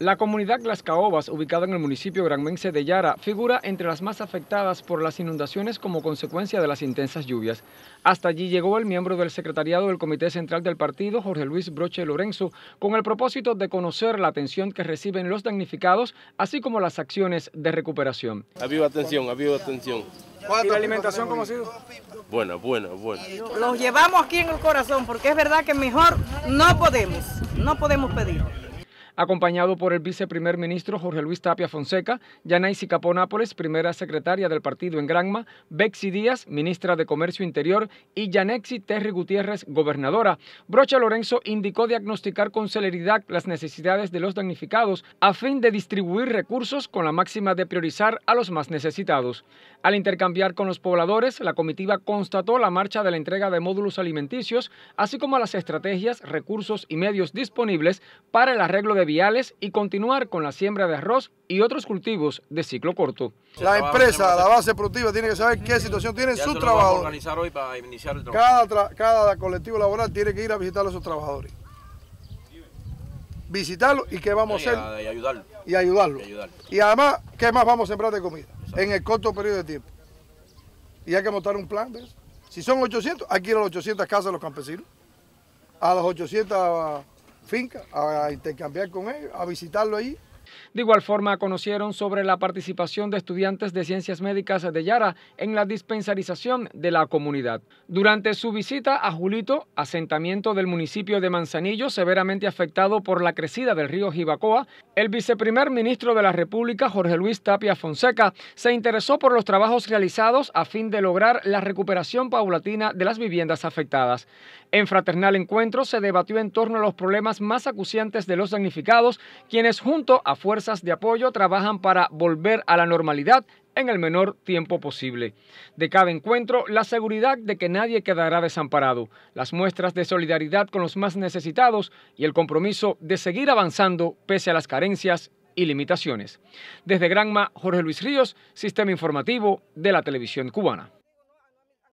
La comunidad Las Caobas, ubicada en el municipio granmense de Yara, figura entre las más afectadas por las inundaciones como consecuencia de las intensas lluvias. Hasta allí llegó el miembro del secretariado del Comité Central del Partido, Jorge Luis Broche Lorenzo, con el propósito de conocer la atención que reciben los damnificados, así como las acciones de recuperación. Ha habido atención, ha habido atención. ¿Y la alimentación como ha sido? Buena, buena, buena. Los llevamos aquí en el corazón porque es verdad que mejor no podemos, no podemos pedir acompañado por el viceprimer ministro Jorge Luis Tapia Fonseca, Yanaisi Nápoles, primera secretaria del partido en Granma, Bexi Díaz, ministra de Comercio Interior, y Yanexi Terry Gutiérrez, gobernadora. Brocha Lorenzo indicó diagnosticar con celeridad las necesidades de los damnificados a fin de distribuir recursos con la máxima de priorizar a los más necesitados. Al intercambiar con los pobladores, la comitiva constató la marcha de la entrega de módulos alimenticios, así como las estrategias, recursos y medios disponibles para el arreglo de viales y continuar con la siembra de arroz y otros cultivos de ciclo corto. La empresa, la base productiva, tiene que saber qué situación tiene ya su trabajo. Cada, colectivo laboral tiene que ir a visitar a esos trabajadores. Visitarlos y qué vamos a hacer. Y ayudarlos. y ayudarlo. Y además, ¿qué más vamos a sembrar de comida? En el corto periodo de tiempo. Y hay que montar un plan Si son 800, hay que ir a las 800 casas de los campesinos. A las 800 finca, a intercambiar con él, a visitarlo ahí de igual forma, conocieron sobre la participación de estudiantes de ciencias médicas de Yara en la dispensarización de la comunidad. Durante su visita a Julito, asentamiento del municipio de Manzanillo severamente afectado por la crecida del río Jibacoa, el viceprimer ministro de la República, Jorge Luis Tapia Fonseca, se interesó por los trabajos realizados a fin de lograr la recuperación paulatina de las viviendas afectadas. En fraternal encuentro se debatió en torno a los problemas más acuciantes de los damnificados, quienes junto a fuerzas de apoyo trabajan para volver a la normalidad en el menor tiempo posible. De cada encuentro, la seguridad de que nadie quedará desamparado, las muestras de solidaridad con los más necesitados y el compromiso de seguir avanzando pese a las carencias y limitaciones. Desde Granma, Jorge Luis Ríos, Sistema Informativo de la Televisión Cubana.